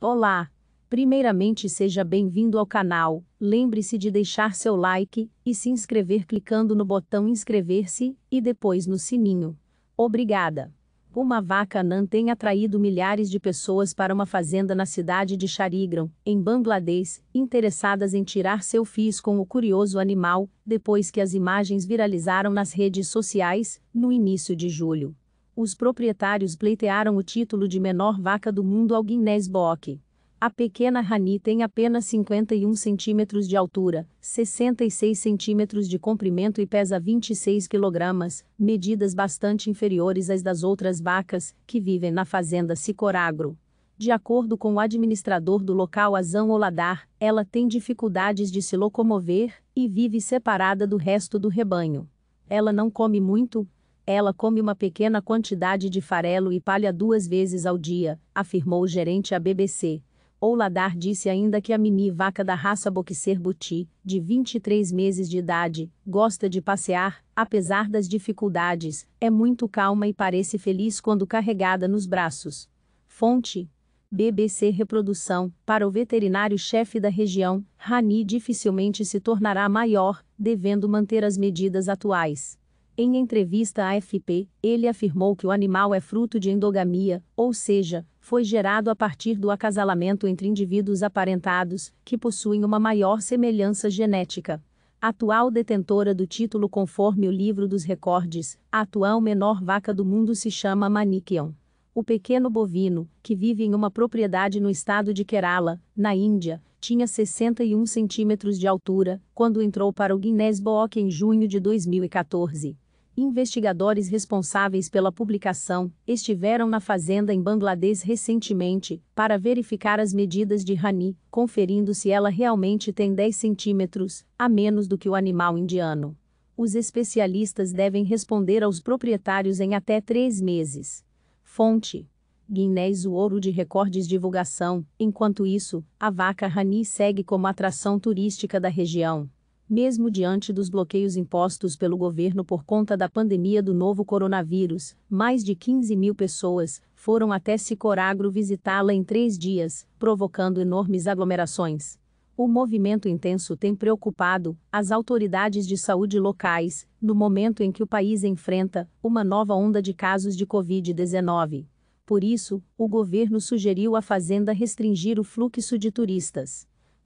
Olá! Primeiramente seja bem-vindo ao canal, lembre-se de deixar seu like e se inscrever clicando no botão inscrever-se e depois no sininho. Obrigada! Uma vaca nan tem atraído milhares de pessoas para uma fazenda na cidade de Charigram, em Bangladesh, interessadas em tirar seu fis com o curioso animal, depois que as imagens viralizaram nas redes sociais, no início de julho os proprietários pleitearam o título de menor vaca do mundo ao Guinness Book. A pequena rani tem apenas 51 centímetros de altura, 66 centímetros de comprimento e pesa 26 quilogramas, medidas bastante inferiores às das outras vacas, que vivem na fazenda Sicoragro. De acordo com o administrador do local Azão Oladar, ela tem dificuldades de se locomover e vive separada do resto do rebanho. Ela não come muito, ela come uma pequena quantidade de farelo e palha duas vezes ao dia, afirmou o gerente à BBC. Ouladar disse ainda que a mini vaca da raça Boxer Buti, de 23 meses de idade, gosta de passear, apesar das dificuldades, é muito calma e parece feliz quando carregada nos braços. Fonte: BBC Reprodução. Para o veterinário-chefe da região, Rani dificilmente se tornará maior, devendo manter as medidas atuais. Em entrevista à FP, ele afirmou que o animal é fruto de endogamia, ou seja, foi gerado a partir do acasalamento entre indivíduos aparentados, que possuem uma maior semelhança genética. Atual detentora do título conforme o livro dos recordes, a atual menor vaca do mundo se chama Manikion. O pequeno bovino, que vive em uma propriedade no estado de Kerala, na Índia, tinha 61 centímetros de altura quando entrou para o Guinness Book em junho de 2014 investigadores responsáveis pela publicação estiveram na fazenda em Bangladesh recentemente para verificar as medidas de Rani, conferindo se ela realmente tem 10 centímetros a menos do que o animal indiano. Os especialistas devem responder aos proprietários em até três meses. Fonte: Guinness o ouro de recordes divulgação. Enquanto isso, a vaca Rani segue como atração turística da região mesmo diante dos bloqueios impostos pelo governo por conta da pandemia do novo coronavírus, mais de 15 mil pessoas foram até Sicoragro visitá-la em três dias, provocando enormes aglomerações. O movimento intenso tem preocupado as autoridades de saúde locais, no momento em que o país enfrenta uma nova onda de casos de Covid-19. Por isso, o governo sugeriu à Fazenda restringir o fluxo de turistas.